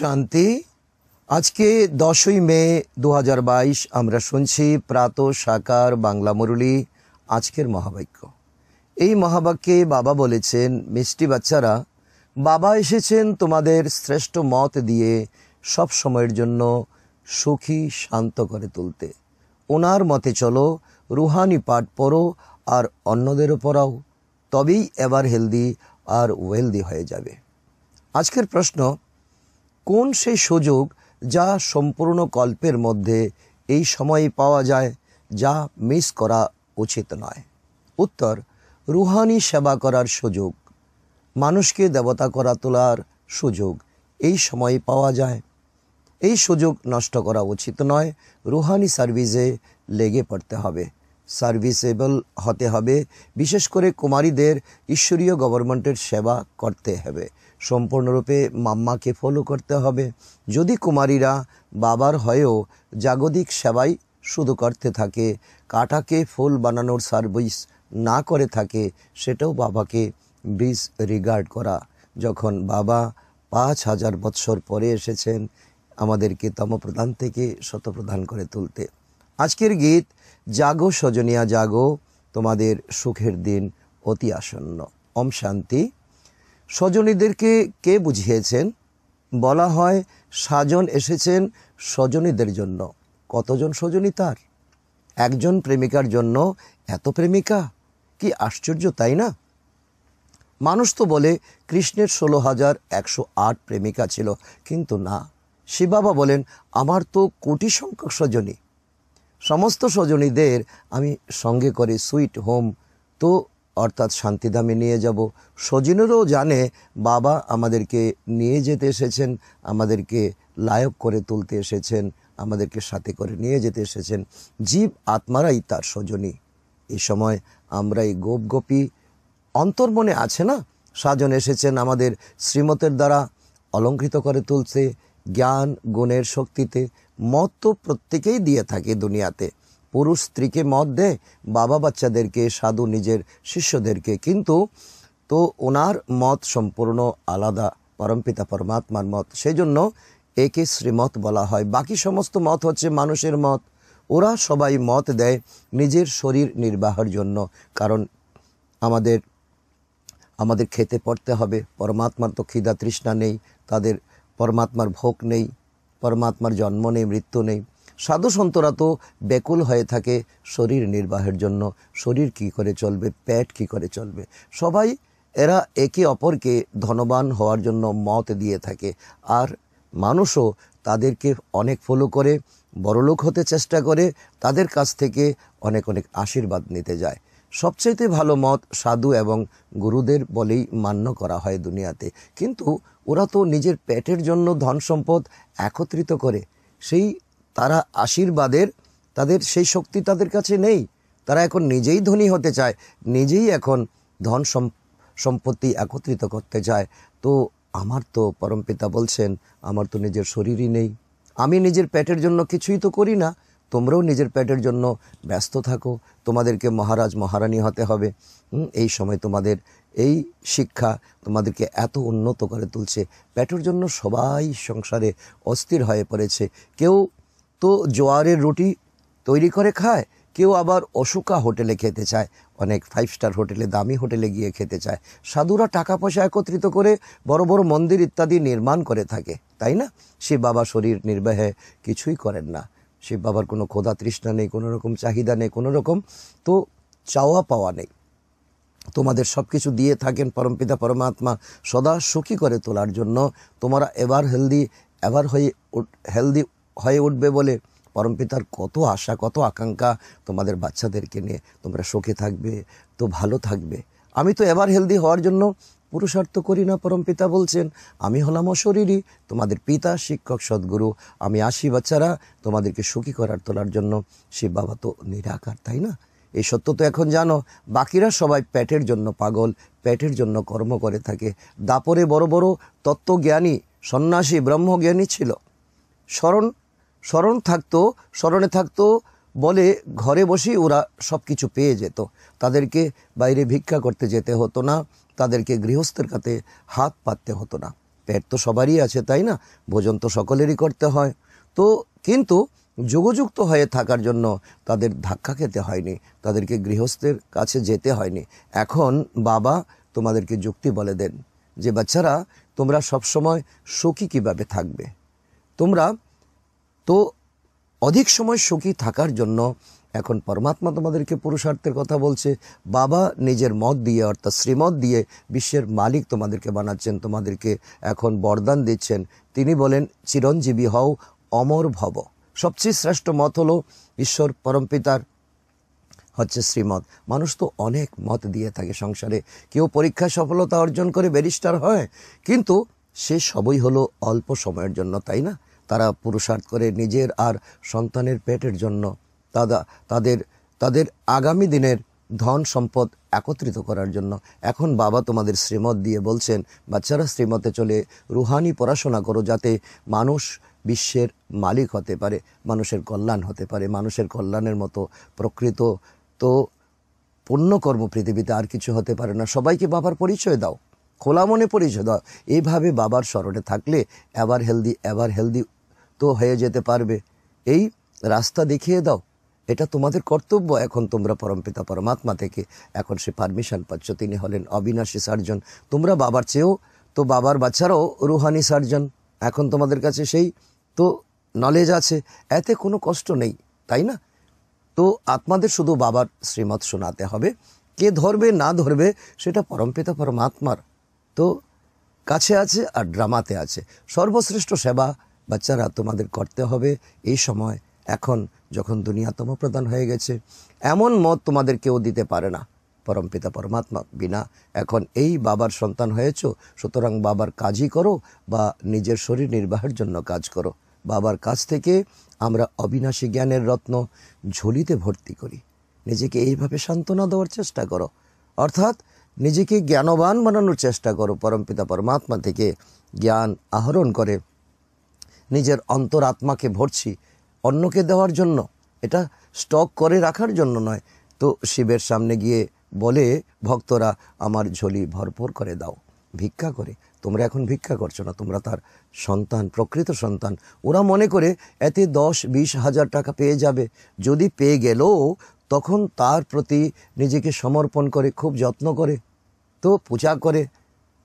শান্তি আজকে দশই মে দু আমরা শুনছি প্রাত সাকার বাংলা মুরলী আজকের মহাবাক্য এই মহাবাক্যে বাবা বলেছেন মিষ্টি বাচ্চারা বাবা এসেছেন তোমাদের শ্রেষ্ঠ মত দিয়ে সব সময়ের জন্য সুখী শান্ত করে তুলতে ওনার মতে চলো রুহানি পাঠ পড়ো আর অন্যদেরও পড়াও তবেই এবার হেলদি আর ওয়েলদি হয়ে যাবে আজকের প্রশ্ন কোন সেই সুযোগ যা সম্পূর্ণ কল্পের মধ্যে এই সময়ে পাওয়া যায় যা মিস করা উচিত নয় উত্তর রুহানি সেবা করার সুযোগ মানুষকে দেবতা করা তোলার সুযোগ এই সময়ে পাওয়া যায় এই সুযোগ নষ্ট করা উচিত নয় রুহানি সার্ভিসে লেগে পড়তে হবে সার্ভিসেবল হতে হবে বিশেষ করে কুমারীদের ঈশ্বরীয় গভর্নমেন্টের সেবা করতে হবে সম্পূর্ণরূপে মাম্মাকে ফলো করতে হবে যদি কুমারীরা বাবার হয়েও জাগতিক সেবাই শুধু করতে থাকে কাটাকে ফুল বানানোর সার্ভিস না করে থাকে সেটাও বাবাকে বিস রিগার্ড করা যখন বাবা পাঁচ হাজার বৎসর পরে এসেছেন আমাদেরকে তমপ্রধান থেকে শতপ্রধান করে তুলতে আজকের গীত জাগো সজনিয়া জাগো তোমাদের সুখের দিন অতি আসন্ন ওম শান্তি স্বজনীদেরকে কে বুঝিয়েছেন বলা হয় সাজন এসেছেন স্বজনীদের জন্য কতজন স্বজনী তার একজন প্রেমিকার জন্য এত প্রেমিকা কি আশ্চর্য তাই না মানুষ তো বলে কৃষ্ণের ষোলো হাজার একশো আট প্রেমিকা ছিল কিন্তু না শিবাবা বলেন আমার তো কোটি সংখ্যক স্বজনী সমস্ত স্বজনীদের আমি সঙ্গে করে সুইট হোম তো অর্থাৎ শান্তিধামে নিয়ে যাব সজিনেরও জানে বাবা আমাদেরকে নিয়ে যেতে এসেছেন আমাদেরকে লায়ক করে তুলতে এসেছেন আমাদেরকে সাথে করে নিয়ে যেতে এসেছেন জীব আত্মারাই তার সজনী এই সময় আমরা এই গোপ গোপী অন্তর্মনে আছে না সাজন এসেছেন আমাদের শ্রীমতের দ্বারা অলঙ্কৃত করে তুলছে জ্ঞান গুণের শক্তিতে মত প্রত্যেকেই দিয়ে থাকে দুনিয়াতে পুরুষ স্ত্রীকে মত দেয় বাবা বাচ্চাদেরকে সাধু নিজের শিষ্যদেরকে কিন্তু তো ওনার মত সম্পূর্ণ আলাদা পরমপিতা পরমাত্মার মত সেই জন্য একে শ্রীমত বলা হয় বাকি সমস্ত মত হচ্ছে মানুষের মত ওরা সবাই মত দেয় নিজের শরীর নির্বাহের জন্য কারণ আমাদের আমাদের খেতে পড়তে হবে পরমাত্মার তো ক্ষিদা তৃষ্ণা নেই তাদের পরমাত্মার ভোগ নেই পরমাত্মার জন্ম নেই মৃত্যু নেই সাধু সন্তরা তো ব্যাকুল হয়ে থাকে শরীর নির্বাহের জন্য শরীর কি করে চলবে পেট কি করে চলবে সবাই এরা একে অপরকে ধনবান হওয়ার জন্য মত দিয়ে থাকে আর মানুষও তাদেরকে অনেক ফলো করে বড়লোক হতে চেষ্টা করে তাদের কাছ থেকে অনেক অনেক আশীর্বাদ নিতে যায় সবচাইতে ভালো মত সাধু এবং গুরুদের বলেই মান্য করা হয় দুনিয়াতে কিন্তু ওরা তো নিজের পেটের জন্য ধন সম্পদ একত্রিত করে সেই তারা আশীর্বাদের তাদের সেই শক্তি তাদের কাছে নেই তারা এখন নিজেই ধনী হতে চায় নিজেই এখন ধন সম্পত্তি একত্রিত করতে চায় তো আমার তো পরমপিতা বলছেন আমার তো নিজের শরীরই নেই আমি নিজের পেটের জন্য কিছুই তো করি না তোমরাও নিজের পেটের জন্য ব্যস্ত থাকো তোমাদেরকে মহারাজ মহারানী হতে হবে এই সময় তোমাদের এই শিক্ষা তোমাদেরকে এত উন্নত করে তুলছে পেটের জন্য সবাই সংসারে অস্থির হয়ে পড়েছে কেউ তো জোয়ারের রুটি তৈরি করে খায় কেউ আবার অশোকা হোটেলে খেতে চায় অনেক ফাইভ স্টার হোটেলে দামি হোটেলে গিয়ে খেতে চায় সাধুরা টাকা পয়সা একত্রিত করে বড় বড় মন্দির ইত্যাদি নির্মাণ করে থাকে তাই না সে বাবা শরীর নির্বাহে কিছুই করেন না সে বাবার কোনো ক্ষোধা তৃষ্ণা নেই কোনো রকম চাহিদা নেই কোনো রকম তো চাওয়া পাওয়া নেই তোমাদের সব কিছু দিয়ে থাকেন পরমপিতা পরমাত্মা সদা সুখী করে তোলার জন্য তোমরা এবার হেলদি এবার হয়ে হেলদি হয়ে উঠবে বলে পিতার কত আশা কত আকাঙ্ক্ষা তোমাদের বাচ্চাদেরকে নিয়ে তোমরা সুখে থাকবে তো ভালো থাকবে আমি তো এবার হেলদি হওয়ার জন্য পুরুষার্থ করি না পরম পিতা বলছেন আমি হলাম অশরীরই তোমাদের পিতা শিক্ষক সদ্গুরু আমি আসি বাচ্চারা তোমাদেরকে সুখী করার তোলার জন্য সে বাবা তো নিরাকার তাই না এই সত্য তো এখন জানো বাকিরা সবাই প্যাটের জন্য পাগল প্যাটের জন্য কর্ম করে থাকে দাপরে বড় বড় তত্ত্বজ্ঞানী সন্ন্যাসী ব্রহ্মজ্ঞানী ছিল স্মরণ স্মরণ থাকতো স্মরণে থাকতো বলে ঘরে বসেই ওরা সব কিছু পেয়ে যেত তাদেরকে বাইরে ভিক্ষা করতে যেতে হতো না তাদেরকে গৃহস্থের কাছে হাত পাততে হতো না পেট তো সবারই আছে তাই না ভোজন তো সকলেরই করতে হয় তো কিন্তু যোগযুক্ত হয়ে থাকার জন্য তাদের ধাক্কা খেতে হয়নি তাদেরকে গৃহস্থের কাছে যেতে হয়নি এখন বাবা তোমাদেরকে যুক্তি বলে দেন যে বাচ্চারা তোমরা সবসময় সুখী কিভাবে থাকবে তোমরা তো অধিক সময় সুখী থাকার জন্য এখন পরমাত্মা তোমাদেরকে পুরুষার্থের কথা বলছে বাবা নিজের মত দিয়ে অর্থাৎ শ্রীমত দিয়ে বিশ্বের মালিক তোমাদেরকে বানাচ্ছেন তোমাদেরকে এখন বরদান দিচ্ছেন তিনি বলেন চিরঞ্জীবী হও অমর ভব সবচেয়ে শ্রেষ্ঠ মত হলো ঈশ্বর পরমপিতার হচ্ছে শ্রীমত মানুষ তো অনেক মত দিয়ে থাকে সংসারে কেউ পরীক্ষা সফলতা অর্জন করে ব্যারিস্টার হয় কিন্তু সে সবই হলো অল্প সময়ের জন্য তাই না তারা পুরুষার্থ করে নিজের আর সন্তানের পেটের জন্য তাদা তাদের তাদের আগামী দিনের ধন সম্পদ একত্রিত করার জন্য এখন বাবা তোমাদের শ্রীমত দিয়ে বলছেন বাচ্চারা শ্রীমতে চলে রুহানি পড়াশোনা করো যাতে মানুষ বিশ্বের মালিক হতে পারে মানুষের কল্যাণ হতে পারে মানুষের কল্যাণের মতো প্রকৃত তো পুণ্যকর্ম পৃথিবীতে আর কিছু হতে পারে না সবাইকে বাবার পরিচয় দাও খোলা মনে পরিচয় দাও এইভাবে বাবার স্মরণে থাকলে এভার হেলদি এভার হেলদি মুক্ত হয়ে যেতে পারবে এই রাস্তা দেখিয়ে দাও এটা তোমাদের কর্তব্য এখন তোমরা পরমপিতা পরমাত্মা থেকে এখন সে পারমিশন পাচ্ছ তিনি হলেন অবিনাশী সার্জন তোমরা বাবার চেয়েও তো বাবার বাচ্চারাও রুহানি সার্জন এখন তোমাদের কাছে সেই তো নলেজ আছে এতে কোনো কষ্ট নেই তাই না তো আত্মাদের শুধু বাবার শ্রীমত শোনাতে হবে কে ধরবে না ধরবে সেটা পরমপিতা পরমাত্মার তো কাছে আছে আর ড্রামাতে আছে সর্বশ্রেষ্ঠ সেবা বাচ্চারা তোমাদের করতে হবে এই সময় এখন যখন দুনিয়া তমপ্রদান হয়ে গেছে এমন মত তোমাদের কেউ দিতে পারে না পরম পিতা পরমাত্মা বিনা এখন এই বাবার সন্তান হয়েছ সুতরাং বাবার কাজই করো বা নিজের শরীর নির্বাহের জন্য কাজ করো বাবার কাছ থেকে আমরা অবিনাশী জ্ঞানের রত্ন ঝুলিতে ভর্তি করি নিজেকে এইভাবে সান্ত্বনা দেওয়ার চেষ্টা করো অর্থাৎ নিজেকে জ্ঞানবান বানানোর চেষ্টা করো পরমপিতা পরমাত্মা থেকে জ্ঞান আহরণ করে নিজের অন্তরাত্মাকে ভরছি অন্যকে দেওয়ার জন্য এটা স্টক করে রাখার জন্য নয় তো শিবের সামনে গিয়ে বলে ভক্তরা আমার ঝলি ভরপুর করে দাও ভিক্ষা করে তোমরা এখন ভিক্ষা করছো না তোমরা তার সন্তান প্রকৃত সন্তান ওরা মনে করে এতে দশ বিশ হাজার টাকা পেয়ে যাবে যদি পেয়ে গেলেও তখন তার প্রতি নিজেকে সমর্পণ করে খুব যত্ন করে তো পূজা করে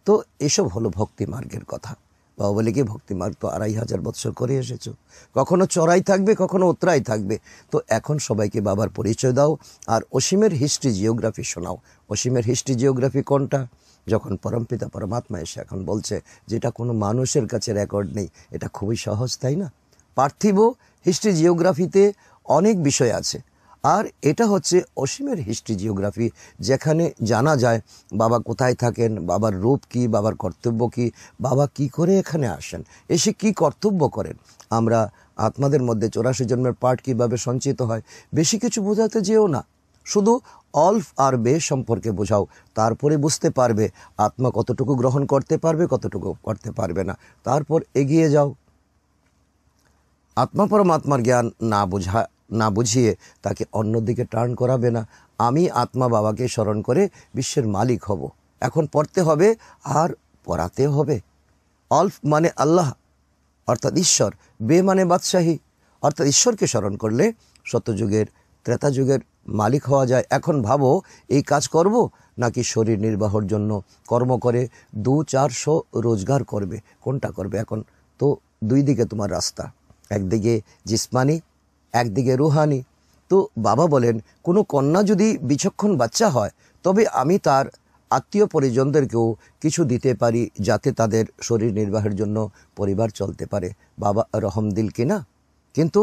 তো এসব হলো ভক্তি মার্গের কথা বাবালিকে ভক্তিমার্গ তো আড়াই হাজার বৎসর করে এসেছো কখনো চড়াই থাকবে কখনো উত্তরাই থাকবে তো এখন সবাইকে বাবার পরিচয় দাও আর অসীমের হিস্ট্রি জিওগ্রাফি শোনাও অসীমের হিস্ট্রি জিওগ্রাফি কোনটা যখন পরমপিতা পরমাত্মা এসে এখন বলছে যেটা কোনো মানুষের কাছে রেকর্ড নেই এটা খুবই সহজ তাই না পার্থিব হিস্ট্রি জিওগ্রাফিতে অনেক বিষয় আছে আর এটা হচ্ছে অসীমের হিস্ট্রি জিওগ্রাফি যেখানে জানা যায় বাবা কোথায় থাকেন বাবার রূপ কি বাবার কর্তব্য কি বাবা কি করে এখানে আসেন এসে কি কর্তব্য করেন আমরা আত্মাদের মধ্যে চৌরাশি জন্মের পাঠ কিভাবে সঞ্চিত হয় বেশি কিছু বোঝাতে যেও না শুধু অল্ফ আর বে সম্পর্কে বোঝাও তারপরে বুঝতে পারবে আত্মা কতটুকু গ্রহণ করতে পারবে কতটুকু করতে পারবে না তারপর এগিয়ে যাও আত্মা পরমাত্মার জ্ঞান না বোঝা না বুঝিয়ে তাকে অন্যদিকে টার্ন করাবে না আমি আত্মা বাবাকে স্মরণ করে বিশ্বের মালিক হব এখন পড়তে হবে আর পড়াতে হবে অলফ মানে আল্লাহ অর্থাৎ ঈশ্বর বে মানে বাদশাহী অর্থাৎ ঈশ্বরকে স্মরণ করলে সত্যযুগের ত্রেতা যুগের মালিক হওয়া যায় এখন ভাবো এই কাজ করব নাকি শরীর নির্বাহর জন্য কর্ম করে দু চারশো রোজগার করবে কোনটা করবে এখন তো দুই দিকে তোমার রাস্তা একদিকে জিসমানি একদিকে রুহানি তো বাবা বলেন কোনো কন্যা যদি বিচক্ষণ বাচ্চা হয় তবে আমি তার আত্মীয় পরিজনদেরকেও কিছু দিতে পারি যাতে তাদের শরীর নির্বাহের জন্য পরিবার চলতে পারে বাবা রহমদিল কিনা কিন্তু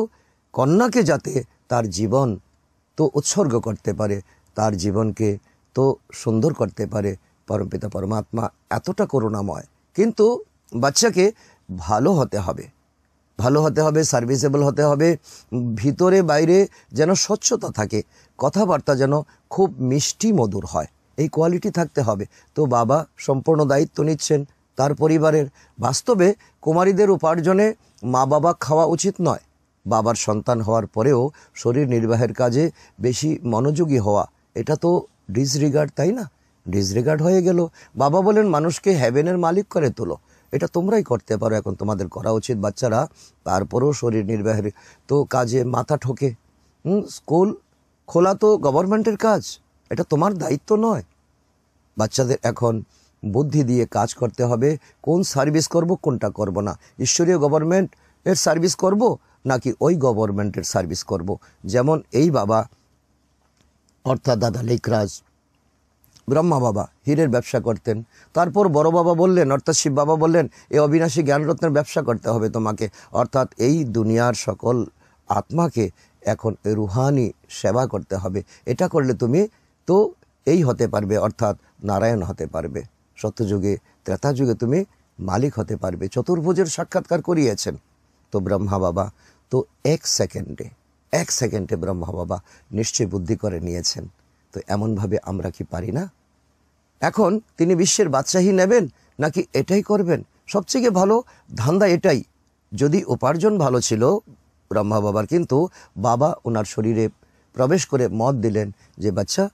কন্যাকে যাতে তার জীবন তো উৎসর্গ করতে পারে তার জীবনকে তো সুন্দর করতে পারে পরমপিতা পরমাত্মা এতটা করুণাময় কিন্তু বাচ্চাকে ভালো হতে হবে ভালো হতে হবে সার্ভিসেবল হতে হবে ভিতরে বাইরে যেন স্বচ্ছতা থাকে কথাবার্তা যেন খুব মিষ্টি মধুর হয় এই কোয়ালিটি থাকতে হবে তো বাবা সম্পূর্ণ দায়িত্ব নিচ্ছেন তার পরিবারের বাস্তবে কুমারীদের উপার্জনে মা বাবা খাওয়া উচিত নয় বাবার সন্তান হওয়ার পরেও শরীর নির্বাহের কাজে বেশি মনোযোগী হওয়া এটা তো ডিসরিগার্ড তাই না ডিসরিগার্ড হয়ে গেল বাবা বলেন মানুষকে হ্যাভেনের মালিক করে তোলো এটা তোমরাই করতে পারো এখন তোমাদের করা উচিত বাচ্চারা তারপরেও শরীর নির্বাহের তো কাজে মাথা ঠোকে স্কুল খোলা তো গভর্নমেন্টের কাজ এটা তোমার দায়িত্ব নয় বাচ্চাদের এখন বুদ্ধি দিয়ে কাজ করতে হবে কোন সার্ভিস করব কোনটা করব না ঈশ্বরীয় গভর্নমেন্ট এর সার্ভিস করব নাকি ওই গভর্নমেন্টের সার্ভিস করব যেমন এই বাবা অর্থাৎ দাদা লেখরাজ ব্রহ্মা বাবা হীরের ব্যবসা করতেন তারপর বড় বাবা বললেন অর্থাৎ শিব বাবা বললেন এই অবিনাশী জ্ঞানরত্নের ব্যবসা করতে হবে তোমাকে অর্থাৎ এই দুনিয়ার সকল আত্মাকে এখন রুহানি সেবা করতে হবে এটা করলে তুমি তো এই হতে পারবে অর্থাৎ নারায়ণ হতে পারবে সত্যযুগে ত্রেতা যুগে তুমি মালিক হতে পারবে চতুর্ভুজের সাক্ষাৎকার করিয়েছেন তো ব্রহ্মা বাবা তো এক সেকেন্ডে এক সেকেন্ডে ব্রহ্মা বাবা নিশ্চয় বুদ্ধি করে নিয়েছেন তো এমনভাবে আমরা কি পারি না এখন তিনি বিশ্বের বাদশাহী নেবেন নাকি এটাই করবেন সবথেকে ভালো ধান্দা এটাই যদি উপার্জন ভালো ছিল ব্রহ্মা বাবার কিন্তু বাবা ওনার শরীরে প্রবেশ করে মত দিলেন যে বাচ্চা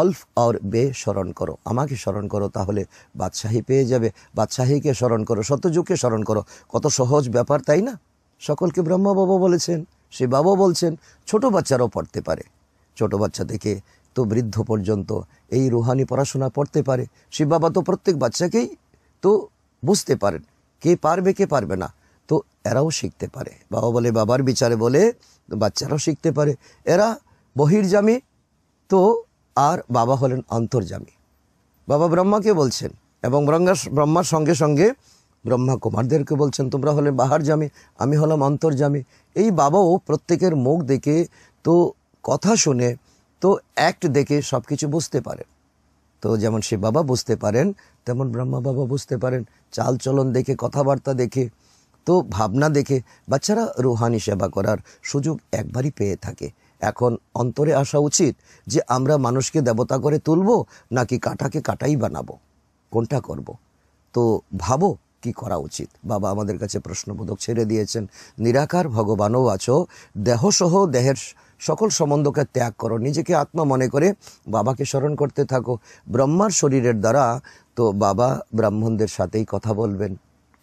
অল্ফ আর বে স্মরণ করো আমাকে স্মরণ করো তাহলে বাদশাহী পেয়ে যাবে বাদশাহীকে স্মরণ করো শতযুগকে স্মরণ করো কত সহজ ব্যাপার তাই না সকলকে ব্রহ্মা বাবা বলেছেন সে বাবা বলছেন ছোট বাচ্চারাও পড়তে পারে ছোট বাচ্চা থেকে তো বৃদ্ধ পর্যন্ত এই রুহানি পড়াশোনা পড়তে পারে শিব বাবা তো প্রত্যেক বাচ্চাকেই তো বুঝতে পারেন কে পারবে কে পারবে না তো এরাও শিখতে পারে বাবা বলে বাবার বিচারে বলে বাচ্চারাও শিখতে পারে এরা বহির্জামি তো আর বাবা হলেন অন্তর্জামী বাবা ব্রহ্মাকে বলছেন এবং ব্রহ্মা ব্রহ্মার সঙ্গে সঙ্গে ব্রহ্মা কুমারদেরকে বলছেন তোমরা হলেন বাহার জামি আমি হলাম অন্তর্জামী এই বাবাও প্রত্যেকের মুখ দেখে তো কথা শুনে তো অ্যাক্ট দেখে সব কিছু বুঝতে পারেন তো যেমন সে বাবা বুঝতে পারেন তেমন ব্রহ্মা বাবা বুঝতে পারেন চাল চলন দেখে কথাবার্তা দেখে তো ভাবনা দেখে বাচ্চারা রুহানি সেবা করার সুযোগ একবারই পেয়ে থাকে এখন অন্তরে আসা উচিত যে আমরা মানুষকে দেবতা করে তুলব নাকি কাটাকে কাটাই বানাবো কোনটা করব তো ভাবো কি করা উচিত বাবা আমাদের কাছে প্রশ্নবোধক ছেড়ে দিয়েছেন নিরাকার ভগবানও আছো দেহসহ দেহের সকল সম্বন্ধকে ত্যাগ করো নিজেকে আত্মা মনে করে বাবাকে স্মরণ করতে থাকো ব্রহ্মার শরীরের দ্বারা তো বাবা ব্রাহ্মণদের সাথেই কথা বলবেন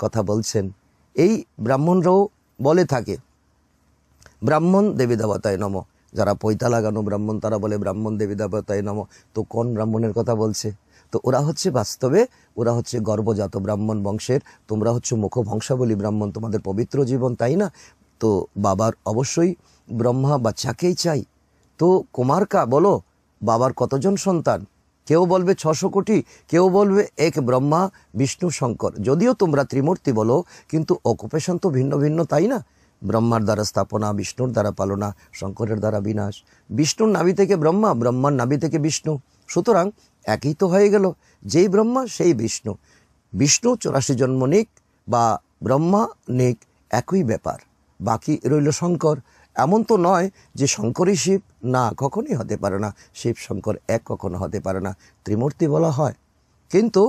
কথা বলছেন এই ব্রাহ্মণরাও বলে থাকে ব্রাহ্মণ দেবী দেবতায় নম যারা পৈতা লাগানো ব্রাহ্মণ তারা বলে ব্রাহ্মণ দেবী দেবতায় নম তো কোন ব্রাহ্মণের কথা বলছে তো ওরা হচ্ছে বাস্তবে ওরা হচ্ছে গর্বজাত ব্রাহ্মণ বংশের তোমরা হচ্ছে মুখভংশাবলী ব্রাহ্মণ তোমাদের পবিত্র জীবন তাই না তো বাবার অবশ্যই ব্রহ্মা বাচ্চাকেই চাই তো কুমারকা বলো বাবার কতজন সন্তান কেউ বলবে ছশো কোটি কেউ বলবে এক ব্রহ্মা বিষ্ণু শঙ্কর যদিও তোমরা ত্রিমূর্তি বলো কিন্তু অকুপেশন তো ভিন্ন ভিন্ন তাই না ব্রহ্মার দ্বারা স্থাপনা বিষ্ণুর দ্বারা পালনা শঙ্করের দ্বারা বিনাশ বিষ্ণুর নাভি থেকে ব্রহ্মা ব্রহ্মার নাভি থেকে বিষ্ণু সুতরাং একই তো হয়ে গেল যেই ব্রহ্মা সেই বিষ্ণু বিষ্ণু চৌরাশি জন্ম নিক বা ব্রহ্মা নিক একই ব্যাপার বাকি রইল শঙ্কর এমন তো নয় যে শঙ্করই শিব না কখনই হতে পারে না শিব শঙ্কর এক কখনো হতে পারে না ত্রিমূর্তি বলা হয় কিন্তু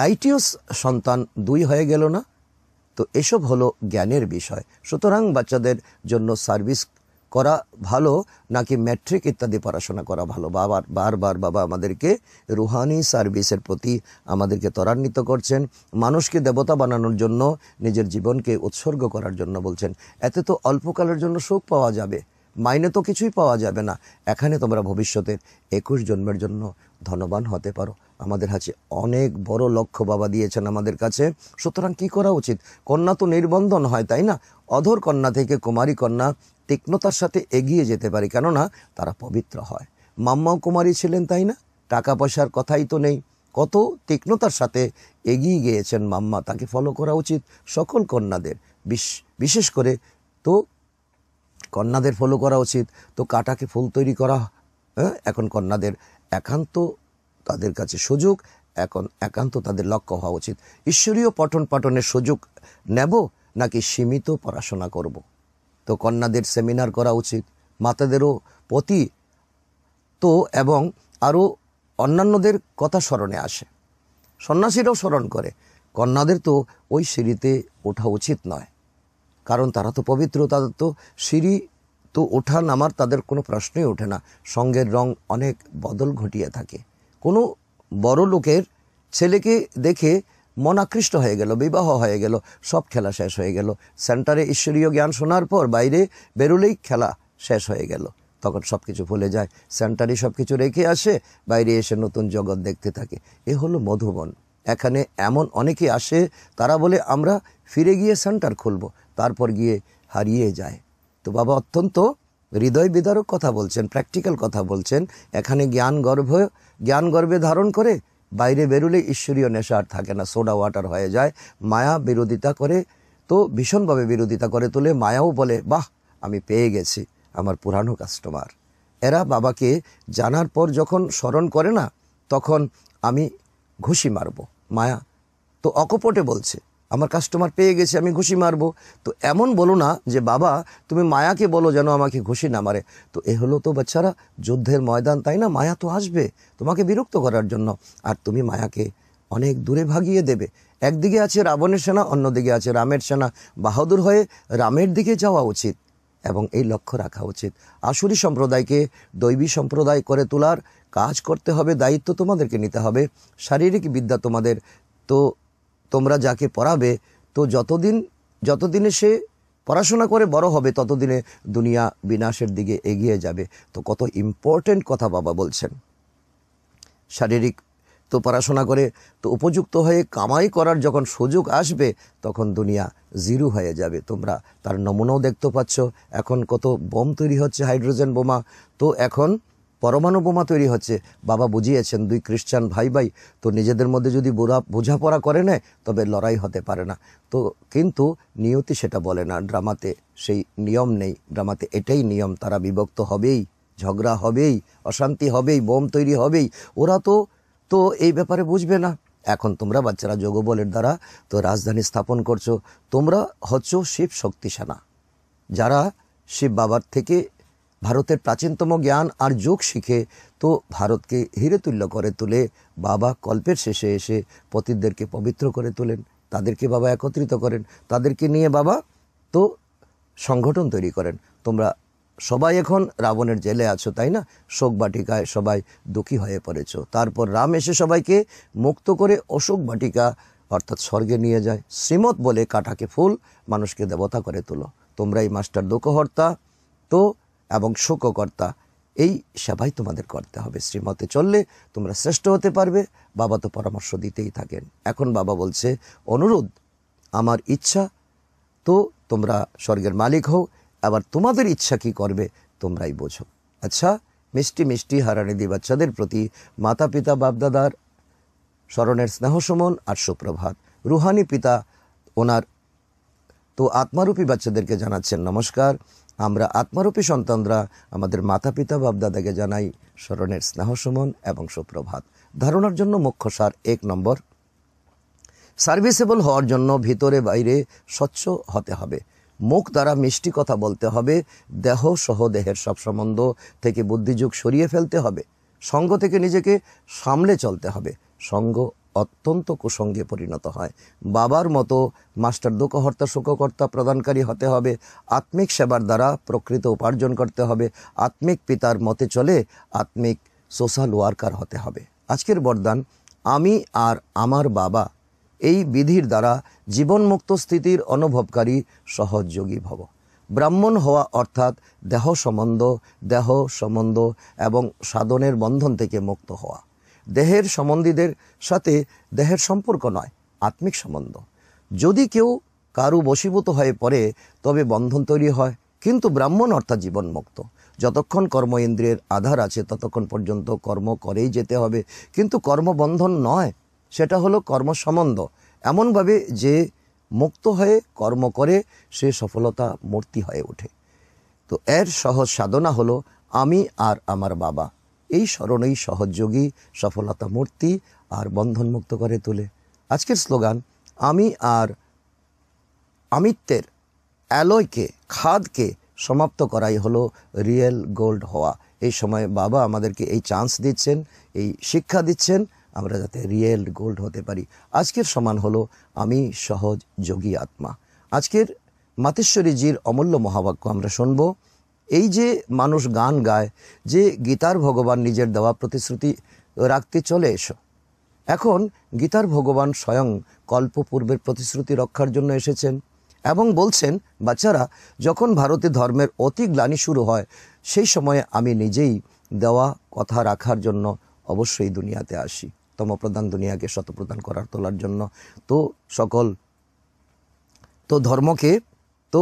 রাইটিয়স সন্তান দুই হয়ে গেল না তো এসব হলো জ্ঞানের বিষয় সুতরাং বাচ্চাদের জন্য সার্ভিস করা ভালো নাকি ম্যাট্রিক ইত্যাদি পড়াশোনা করা ভালো বাবার বারবার বাবা আমাদেরকে রুহানি সার্ভিসের প্রতি আমাদেরকে ত্বরান্বিত করছেন মানুষকে দেবতা বানানোর জন্য নিজের জীবনকে উৎসর্গ করার জন্য বলছেন এতে তো অল্পকালের জন্য সুখ পাওয়া যাবে মাইনে তো কিছুই পাওয়া যাবে না এখানে তোমরা ভবিষ্যতের একুশ জন্মের জন্য ধনবান হতে পারো আমাদের কাছে অনেক বড় লক্ষ্য বাবা দিয়েছেন আমাদের কাছে সুতরাং কি করা উচিত কন্যা তো নির্বন্ধন হয় তাই না অধর কন্যা থেকে কুমারী কন্যা তীক্ষ্ণতার সাথে এগিয়ে যেতে পারি কেননা তারা পবিত্র হয় মাম্মাও কুমারী ছিলেন তাই না টাকা পয়সার কথাই তো নেই কত তীক্ষ্ণতার সাথে এগিয়ে গিয়েছেন মাম্মা তাকে ফলো করা উচিত সকল কন্যাদের বিশেষ করে তো কন্যাদের ফলো করা উচিত তো কাটাকে ফুল তৈরি করা হ্যাঁ? এখন কন্যাদের একান্ত তাদের কাছে সুযোগ এখন একান্ত তাদের লক্ষ্য হওয়া উচিত ঈশ্বরীয় পঠন পাঠনের সুযোগ নেব নাকি সীমিত পড়াশোনা করব তো কন্যাদের সেমিনার করা উচিত মাতাদেরও প্রতি তো এবং আরও অন্যান্যদের কথা স্মরণে আসে সন্ন্যাসীরাও স্মরণ করে কন্যাদের তো ওই সিঁড়িতে ওঠা উচিত নয় কারণ তারা তো পবিত্র তাদের তো সিঁড়ি তো ওঠা নামার তাদের কোনো প্রশ্নই ওঠে না সঙ্গের রং অনেক বদল ঘটিয়ে থাকে কোনো বড় লোকের ছেলেকে দেখে মন আকৃষ্ট হয়ে গেল বিবাহ হয়ে গেল সব খেলা শেষ হয়ে গেল সেন্টারে ঈশ্বরীয় জ্ঞান শোনার পর বাইরে বেরোলেই খেলা শেষ হয়ে গেল তখন সব কিছু ভুলে যায় সেন্টারে সব কিছু রেখে আসে বাইরে এসে নতুন জগৎ দেখতে থাকে এ হলো মধুবন এখানে এমন অনেকে আসে তারা বলে আমরা ফিরে গিয়ে সেন্টার খুলব তারপর গিয়ে হারিয়ে যায় তো বাবা অত্যন্ত হৃদয় বিদারক কথা বলছেন প্র্যাকটিক্যাল কথা বলছেন এখানে জ্ঞান গর্ভ জ্ঞান গর্ভে ধারণ করে বাইরে বেরোলে ঈশ্বরীয় নেশা আর থাকে না সোডা ওয়াটার হয়ে যায় মায়া বিরোধিতা করে তো ভীষণভাবে বিরোধিতা করে তোলে মায়াও বলে বাহ আমি পেয়ে গেছি আমার পুরানো কাস্টমার এরা বাবাকে জানার পর যখন স্মরণ করে না তখন আমি ঘুষি মারব মায়া তো অকপটে বলছে আমার কাস্টমার পেয়ে গেছে আমি ঘুষি মারবো তো এমন বলো না যে বাবা তুমি মায়াকে বলো যেন আমাকে ঘুষি না মারে তো এ হলো তো বাচ্চারা যুদ্ধের ময়দান তাই না মায়া তো আসবে তোমাকে বিরক্ত করার জন্য আর তুমি মায়াকে অনেক দূরে ভাগিয়ে দেবে একদিকে আছে রাবণের সেনা অন্যদিকে আছে রামের সেনা বাহাদুর হয়ে রামের দিকে যাওয়া উচিত এবং এই লক্ষ্য রাখা উচিত আসুরি সম্প্রদায়কে দৈবী সম্প্রদায় করে তোলার কাজ করতে হবে দায়িত্ব তোমাদেরকে নিতে হবে শারীরিক বিদ্যা তোমাদের তো তোমরা যাকে পড়াবে তো যতদিন যতদিনে সে পড়াশোনা করে বড় হবে ততদিনে দুনিয়া বিনাশের দিকে এগিয়ে যাবে তো কত ইম্পর্টেন্ট কথা বাবা বলছেন শারীরিক তো পড়াশোনা করে তো উপযুক্ত হয়ে কামাই করার যখন সুযোগ আসবে তখন দুনিয়া জিরো হয়ে যাবে তোমরা তার নমুনাও দেখতে পাচ্ছ এখন কত বোম তৈরি হচ্ছে হাইড্রোজেন বোমা তো এখন পরমাণু বোমা তৈরি হচ্ছে বাবা বুঝিয়েছেন দুই খ্রিস্টান ভাই ভাই তো নিজেদের মধ্যে যদি বোরা বোঝাপড়া করে নেয় তবে লড়াই হতে পারে না তো কিন্তু নিয়তি সেটা বলে না ড্রামাতে সেই নিয়ম নেই ড্রামাতে এটাই নিয়ম তারা বিভক্ত হবেই ঝগড়া হবেই অশান্তি হবেই বোম তৈরি হবেই ওরা তো তো এই ব্যাপারে বুঝবে না এখন তোমরা বাচ্চারা যোগবলের দ্বারা তো রাজধানী স্থাপন করছো তোমরা হচ্ছ শিব সেনা যারা শিব বাবার থেকে ভারতের প্রাচীনতম জ্ঞান আর যোগ শিখে তো ভারতকে তুল্য করে তুলে বাবা কল্পের শেষে এসে পতিতদেরকে পবিত্র করে তোলেন তাদেরকে বাবা একত্রিত করেন তাদেরকে নিয়ে বাবা তো সংগঠন তৈরি করেন তোমরা সবাই এখন রাবণের জেলে আছো তাই না শোক বাটিকায় সবাই দুঃখী হয়ে পড়েছ তারপর রাম এসে সবাইকে মুক্ত করে অশোক বাটিকা অর্থাৎ স্বর্গে নিয়ে যায় শ্রীমত বলে কাটাকে ফুল মানুষকে দেবতা করে তোলো তোমরা এই মাস্টার দুঃখহর্তা তো এবং শোককর্তা এই সেবাই তোমাদের করতে হবে শ্রীমতে চললে তোমরা শ্রেষ্ঠ হতে পারবে বাবা তো পরামর্শ দিতেই থাকেন এখন বাবা বলছে অনুরোধ আমার ইচ্ছা তো তোমরা স্বর্গের মালিক হও আবার তোমাদের ইচ্ছা কি করবে তোমরাই বোঝো আচ্ছা মিষ্টি মিষ্টি হারানিদি বাচ্চাদের প্রতি মাতা পিতা বাপদাদার স্মরণের স্নেহসমন আর সুপ্রভাত রুহানি পিতা ওনার তো আত্মারূপী বাচ্চাদেরকে জানাচ্ছেন নমস্কার আমরা আত্মারূপী সন্তানরা আমাদের মাতা পিতা বাপদাদাকে জানাই স্মরণের স্নেহ সুমন এবং সুপ্রভাত ধারণার জন্য মুখ্য সার এক নম্বর সার্ভিসেবল হওয়ার জন্য ভিতরে বাইরে স্বচ্ছ হতে হবে মুখ দ্বারা মিষ্টি কথা বলতে হবে দেহ সহ দেহের সব সম্বন্ধ থেকে বুদ্ধিযোগ সরিয়ে ফেলতে হবে সঙ্গ থেকে নিজেকে সামলে চলতে হবে সঙ্গ অত্যন্ত কুসঙ্গে পরিণত হয় বাবার মতো মাস্টার দুঃখহর্তা সুখকর্তা প্রদানকারী হতে হবে আত্মিক সেবার দ্বারা প্রকৃত উপার্জন করতে হবে আত্মিক পিতার মতে চলে আত্মিক সোশ্যাল ওয়ার্কার হতে হবে আজকের বরদান আমি আর আমার বাবা এই বিধির দ্বারা জীবনমুক্ত স্থিতির অনুভবকারী সহযোগী ভব ব্রাহ্মণ হওয়া অর্থাৎ দেহ সম্বন্ধ দেহ সম্বন্ধ এবং সাধনের বন্ধন থেকে মুক্ত হওয়া দেহের সম্বন্ধীদের সাথে দেহের সম্পর্ক নয় আত্মিক সম্বন্ধ যদি কেউ কারু বশীভূত হয়ে পড়ে তবে বন্ধন তৈরি হয় কিন্তু ব্রাহ্মণ অর্থাৎ জীবনমুক্ত যতক্ষণ কর্ম ইন্দ্রিয়ের আধার আছে ততক্ষণ পর্যন্ত কর্ম করেই যেতে হবে কিন্তু কর্মবন্ধন নয় সেটা হলো কর্ম সম্বন্ধ এমনভাবে যে মুক্ত হয়ে কর্ম করে সে সফলতা মূর্তি হয়ে ওঠে তো এর সহজ সাধনা হলো আমি আর আমার বাবা এই স্মরণেই সহযোগী সফলতা মূর্তি আর বন্ধনমুক্ত করে তোলে আজকের স্লোগান আমি আর আমিত্বের অ্যালয়কে খাদকে সমাপ্ত করাই হলো রিয়েল গোল্ড হওয়া এই সময় বাবা আমাদেরকে এই চান্স দিচ্ছেন এই শিক্ষা দিচ্ছেন আমরা যাতে রিয়েল গোল্ড হতে পারি আজকের সমান হলো আমি সহজ যোগী আত্মা আজকের মাতেশ্বরীজির অমূল্য মহাবাক্য আমরা শুনবো এই যে মানুষ গান গায় যে গীতার ভগবান নিজের দেওয়া প্রতিশ্রুতি রাখতে চলে এসো এখন গীতার ভগবান স্বয়ং কল্পপূর্বের প্রতিশ্রুতি রক্ষার জন্য এসেছেন এবং বলছেন বাচ্চারা যখন ভারতে ধর্মের অতি গ্লানি শুরু হয় সেই সময়ে আমি নিজেই দেওয়া কথা রাখার জন্য অবশ্যই দুনিয়াতে আসি তমপ্রধান দুনিয়াকে শতপ্রধান করার তোলার জন্য তো সকল তো ধর্মকে তো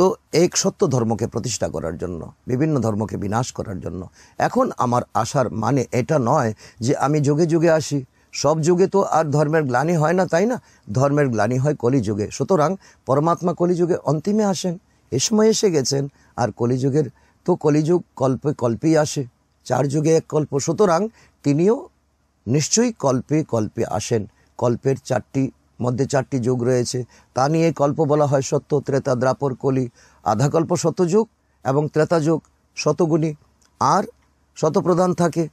তো এক সত্য ধর্মকে প্রতিষ্ঠা করার জন্য বিভিন্ন ধর্মকে বিনাশ করার জন্য এখন আমার আসার মানে এটা নয় যে আমি যুগে যুগে আসি সব যুগে তো আর ধর্মের গ্লানি হয় না তাই না ধর্মের গ্লানি হয় কলিযুগে সুতরাং পরমাত্মা কলিযুগে অন্তিমে আসেন এ সময় এসে গেছেন আর কলিযুগের তো কলিযুগ কল্পে কল্পেই আসে চার যুগে এক কল্প সুতরাং তিনিও নিশ্চয়ই কল্পে কল্পে আসেন কল্পের চারটি মধ্যে চারটি যুগ রয়েছে তা নিয়ে কল্প বলা হয় সত্য ত্রেতা দ্রাপর কলি আধাকল্প শতযুগ এবং ত্রেতা যুগ শতগুণী আর শতপ্রধান থাকে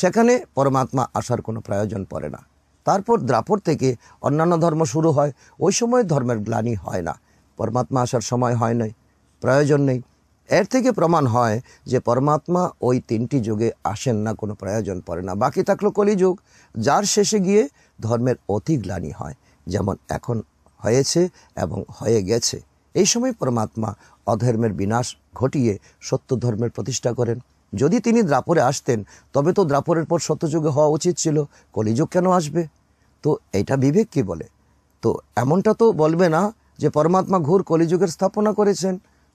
সেখানে পরমাত্মা আসার কোনো প্রয়োজন পড়ে না তারপর দ্রাপর থেকে অন্যান্য ধর্ম শুরু হয় ওই সময় ধর্মের গ্লানি হয় না পরমাত্মা আসার সময় হয় নাই প্রয়োজন নেই এর থেকে প্রমাণ হয় যে পরমাত্মা ওই তিনটি যুগে আসেন না কোনো প্রয়োজন পড়ে না বাকি থাকলো কলিযুগ যার শেষে গিয়ে ধর্মের অতি গ্লানি হয় যেমন এখন হয়েছে এবং হয়ে গেছে এই সময় পরমাত্মা অধর্মের বিনাশ ঘটিয়ে সত্য ধর্মের প্রতিষ্ঠা করেন যদি তিনি দ্রাপরে আসতেন তবে তো দ্রাপরের পর সত্যযুগে হওয়া উচিত ছিল কলিযুগ কেন আসবে তো এটা বিবেক কি বলে তো এমনটা তো বলবে না যে পরমাত্মা ঘোর কলিযুগের স্থাপনা করেছেন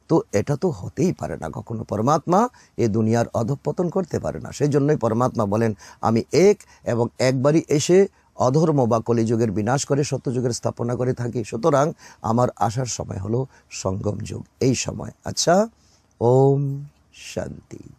তো এটা তো হতেই পারে না কখনো পরমাত্মা এ দুনিয়ার অধঃপতন করতে পারে না সেই জন্যই পরমাত্মা বলেন আমি এক এবং একবারই এসে অধর্ম বা কলিযুগের বিনাশ করে সত্যযুগের স্থাপনা করে থাকি সুতরাং আমার আসার সময় হলো সঙ্গম যুগ এই সময় আচ্ছা ওম শান্তি